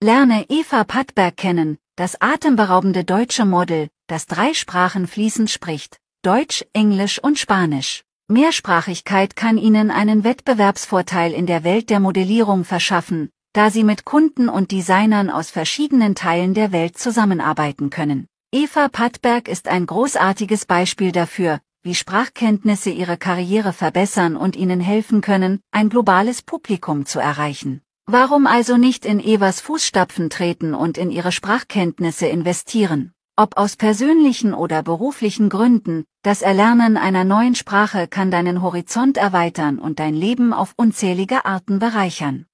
Lerne Eva Pattberg kennen, das atemberaubende deutsche Model, das drei Sprachen fließend spricht, Deutsch, Englisch und Spanisch. Mehrsprachigkeit kann Ihnen einen Wettbewerbsvorteil in der Welt der Modellierung verschaffen, da Sie mit Kunden und Designern aus verschiedenen Teilen der Welt zusammenarbeiten können. Eva Pattberg ist ein großartiges Beispiel dafür, wie Sprachkenntnisse Ihre Karriere verbessern und Ihnen helfen können, ein globales Publikum zu erreichen. Warum also nicht in Evas Fußstapfen treten und in ihre Sprachkenntnisse investieren? Ob aus persönlichen oder beruflichen Gründen, das Erlernen einer neuen Sprache kann deinen Horizont erweitern und dein Leben auf unzählige Arten bereichern.